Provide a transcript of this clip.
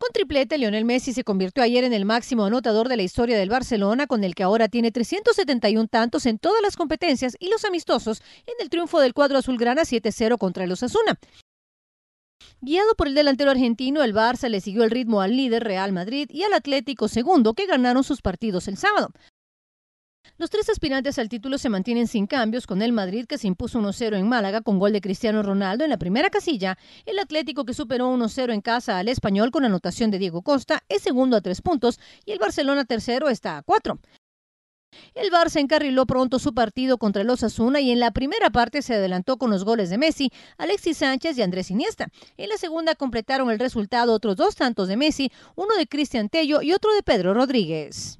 Con triplete, Lionel Messi se convirtió ayer en el máximo anotador de la historia del Barcelona, con el que ahora tiene 371 tantos en todas las competencias y los amistosos en el triunfo del cuadro azulgrana 7-0 contra el Osasuna. Guiado por el delantero argentino, el Barça le siguió el ritmo al líder Real Madrid y al Atlético segundo, que ganaron sus partidos el sábado. Los tres aspirantes al título se mantienen sin cambios, con el Madrid que se impuso 1-0 en Málaga con gol de Cristiano Ronaldo en la primera casilla, el Atlético que superó 1-0 en casa al español con anotación de Diego Costa es segundo a tres puntos y el Barcelona tercero está a cuatro. El Barça encarriló pronto su partido contra el Osasuna y en la primera parte se adelantó con los goles de Messi, Alexis Sánchez y Andrés Iniesta. En la segunda completaron el resultado otros dos tantos de Messi, uno de Cristian Tello y otro de Pedro Rodríguez.